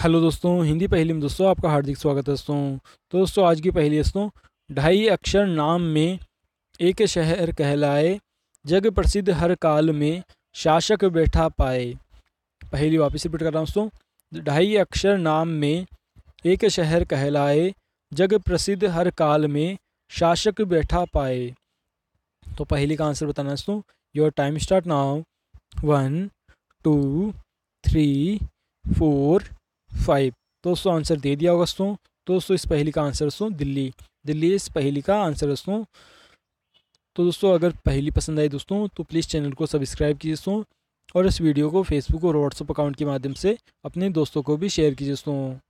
hello दोस्तों हिंदी पहली में दोस्तों आपका हार्दिक स्वागत है दोस्तों तो दोस्तों आज की पहली दोस्तों ढाई अक्षर नाम में एक शहर कहलाए जग प्रसिद्ध हर काल में शासक बैठा पाए पहली वापस रिपीट कर रहा हूँ दोस्तों ढाई अक्षर नाम में एक शहर कहलाए जग प्रसिद्ध हर काल में शासक बैठा पाए तो पहली का आंसर बताना दोस्तों your time start now one two three four five तो उसको आंसर दे दिया होगा दोस्तों तो दोस्तों इस पहली का आंसर दोस्तों दिल्ली दिल्ली इस पहली का आंसर दोस्तों तो दोस्तों अगर पहली पसंद आई दोस्तों तो प्लीज़ चैनल को सब्सक्राइब कीजिए दोस्तों और इस वीडियो को फेसबुक और व्हाट्सअप अकाउंट के माध्यम से अपने दोस्तों को भी शेयर कीजिए दोस्तों